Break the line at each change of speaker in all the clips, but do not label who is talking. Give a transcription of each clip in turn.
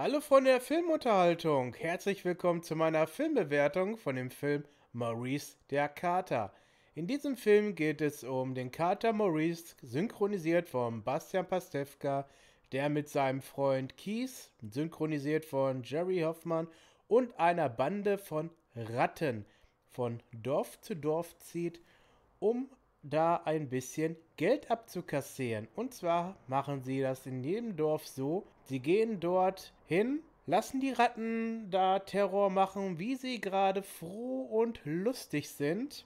Hallo Freunde der Filmunterhaltung, herzlich willkommen zu meiner Filmbewertung von dem Film Maurice der Kater. In diesem Film geht es um den Kater Maurice, synchronisiert von Bastian Pastewka, der mit seinem Freund Keith, synchronisiert von Jerry Hoffmann, und einer Bande von Ratten von Dorf zu Dorf zieht, um da ein bisschen Geld abzukassieren. Und zwar machen sie das in jedem Dorf so. Sie gehen dort hin, lassen die Ratten da Terror machen, wie sie gerade froh und lustig sind.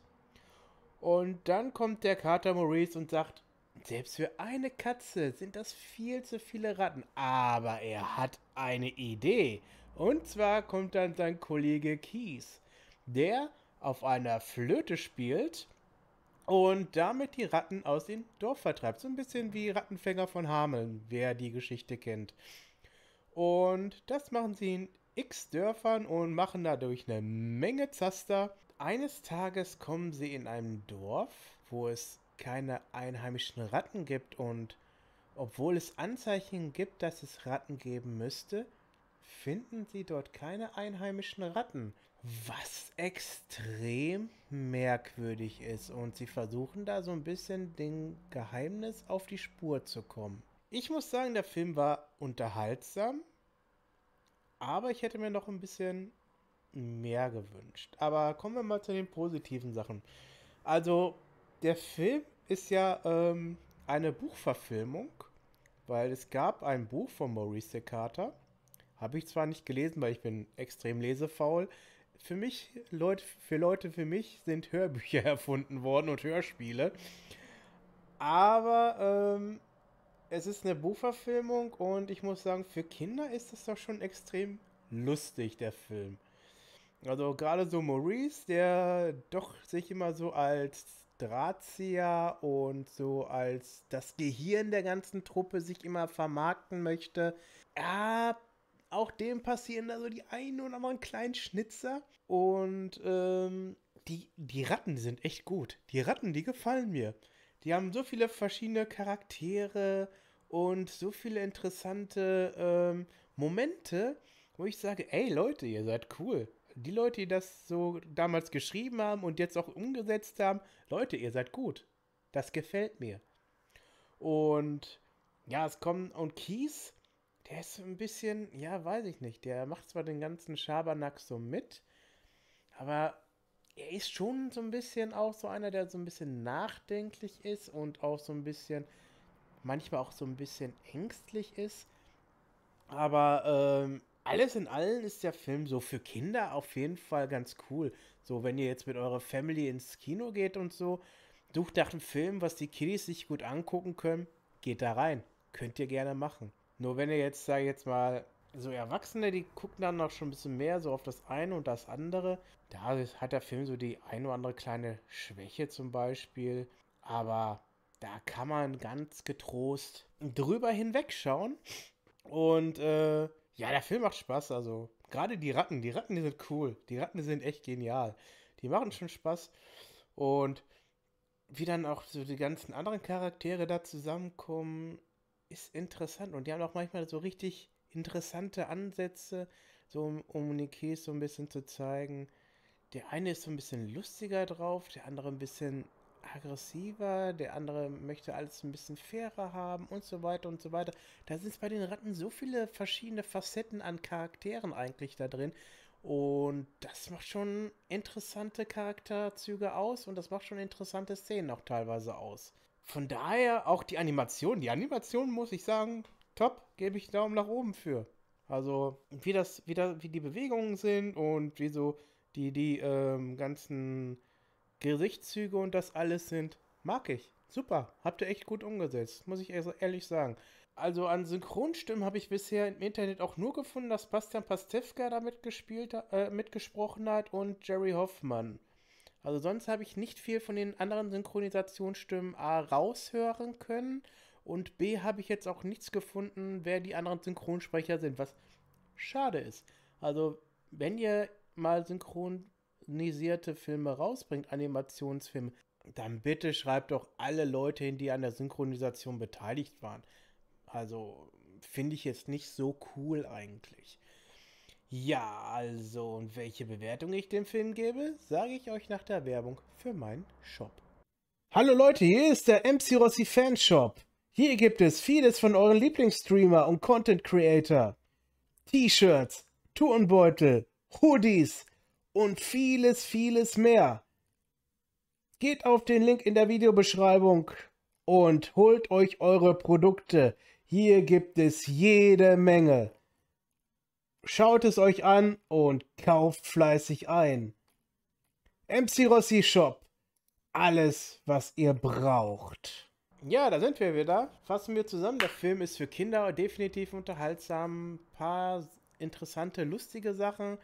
Und dann kommt der Kater Maurice und sagt, selbst für eine Katze sind das viel zu viele Ratten. Aber er hat eine Idee. Und zwar kommt dann sein Kollege Kies, der auf einer Flöte spielt und damit die Ratten aus dem Dorf vertreibt. So ein bisschen wie Rattenfänger von Hameln, wer die Geschichte kennt. Und das machen sie in x Dörfern und machen dadurch eine Menge Zaster. Eines Tages kommen sie in einem Dorf, wo es keine einheimischen Ratten gibt und obwohl es Anzeichen gibt, dass es Ratten geben müsste, finden sie dort keine einheimischen Ratten, was extrem merkwürdig ist und sie versuchen da so ein bisschen dem Geheimnis auf die Spur zu kommen. Ich muss sagen, der Film war unterhaltsam, aber ich hätte mir noch ein bisschen mehr gewünscht. Aber kommen wir mal zu den positiven Sachen. Also, der Film ist ja ähm, eine Buchverfilmung, weil es gab ein Buch von Maurice Carter habe ich zwar nicht gelesen, weil ich bin extrem lesefaul. Für mich, Leute, für Leute für mich sind Hörbücher erfunden worden und Hörspiele. Aber ähm, es ist eine Buchverfilmung und ich muss sagen, für Kinder ist das doch schon extrem lustig, der Film. Also gerade so Maurice, der doch sich immer so als Drahtzieher und so als das Gehirn der ganzen Truppe sich immer vermarkten möchte. Er auch dem passieren da so die einen oder anderen kleinen Schnitzer. Und ähm, die, die Ratten sind echt gut. Die Ratten, die gefallen mir. Die haben so viele verschiedene Charaktere und so viele interessante ähm, Momente, wo ich sage, ey Leute, ihr seid cool. Die Leute, die das so damals geschrieben haben und jetzt auch umgesetzt haben, Leute, ihr seid gut. Das gefällt mir. Und ja, es kommen und Kies der ist ein bisschen, ja, weiß ich nicht. Der macht zwar den ganzen Schabernack so mit, aber er ist schon so ein bisschen auch so einer, der so ein bisschen nachdenklich ist und auch so ein bisschen, manchmal auch so ein bisschen ängstlich ist. Aber ähm, alles in allem ist der Film so für Kinder auf jeden Fall ganz cool. So, wenn ihr jetzt mit eurer Family ins Kino geht und so, sucht nach einem Film, was die Kiddies sich gut angucken können, geht da rein. Könnt ihr gerne machen. Nur wenn ihr jetzt, sage ich jetzt mal, so Erwachsene, die gucken dann noch schon ein bisschen mehr so auf das eine und das andere. Da hat der Film so die ein oder andere kleine Schwäche zum Beispiel. Aber da kann man ganz getrost drüber hinwegschauen. Und äh, ja, der Film macht Spaß. Also gerade die Ratten, die Ratten, die sind cool. Die Ratten, die sind echt genial. Die machen schon Spaß. Und wie dann auch so die ganzen anderen Charaktere da zusammenkommen ist interessant und die haben auch manchmal so richtig interessante Ansätze, so um, um Nikes so ein bisschen zu zeigen. Der eine ist so ein bisschen lustiger drauf, der andere ein bisschen aggressiver, der andere möchte alles ein bisschen fairer haben und so weiter und so weiter. Da sind es bei den Ratten so viele verschiedene Facetten an Charakteren eigentlich da drin. Und das macht schon interessante Charakterzüge aus und das macht schon interessante Szenen auch teilweise aus von daher auch die Animation. Die Animation muss ich sagen, top, gebe ich Daumen nach oben für. Also, wie das, wie, da, wie die Bewegungen sind und wie so die, die ähm, ganzen Gesichtszüge und das alles sind, mag ich. Super, habt ihr echt gut umgesetzt, muss ich also ehrlich sagen. Also an Synchronstimmen habe ich bisher im Internet auch nur gefunden, dass Bastian Pastewka da mitgespielt, äh, mitgesprochen hat und Jerry Hoffmann. Also sonst habe ich nicht viel von den anderen Synchronisationsstimmen A raushören können und B habe ich jetzt auch nichts gefunden, wer die anderen Synchronsprecher sind, was schade ist. Also wenn ihr mal synchronisierte Filme rausbringt, Animationsfilme, dann bitte schreibt doch alle Leute hin, die an der Synchronisation beteiligt waren. Also finde ich jetzt nicht so cool eigentlich. Ja, also und welche Bewertung ich dem Film gebe, sage ich euch nach der Werbung für meinen Shop. Hallo Leute, hier ist der MC Rossi Fanshop. Hier gibt es vieles von euren Lieblingsstreamer und Content Creator. T-Shirts, Turnbeutel, Hoodies und vieles, vieles mehr. Geht auf den Link in der Videobeschreibung und holt euch eure Produkte. Hier gibt es jede Menge. Schaut es euch an und kauft fleißig ein. MC Rossi Shop. Alles, was ihr braucht. Ja, da sind wir wieder. Fassen wir zusammen. Der Film ist für Kinder definitiv unterhaltsam. Ein paar interessante, lustige Sachen.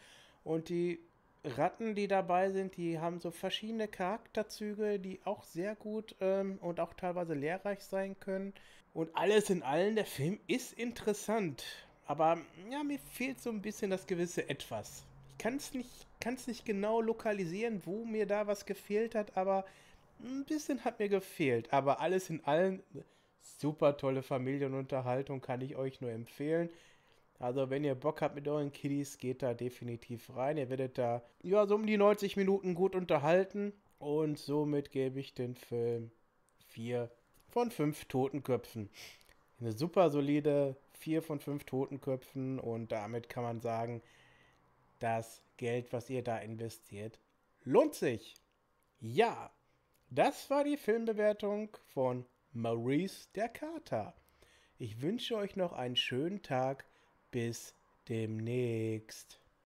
Und die Ratten, die dabei sind, die haben so verschiedene Charakterzüge, die auch sehr gut ähm, und auch teilweise lehrreich sein können. Und alles in allem, der Film ist interessant. Aber ja, mir fehlt so ein bisschen das gewisse Etwas. Ich kann es nicht, nicht genau lokalisieren, wo mir da was gefehlt hat, aber ein bisschen hat mir gefehlt. Aber alles in allem, super tolle Familienunterhaltung, kann ich euch nur empfehlen. Also wenn ihr Bock habt mit euren Kiddies, geht da definitiv rein. Ihr werdet da ja so um die 90 Minuten gut unterhalten. Und somit gebe ich den Film 4 von 5 Totenköpfen. Eine super solide vier von fünf Totenköpfen und damit kann man sagen, das Geld, was ihr da investiert, lohnt sich. Ja, das war die Filmbewertung von Maurice der Kater. Ich wünsche euch noch einen schönen Tag. Bis demnächst.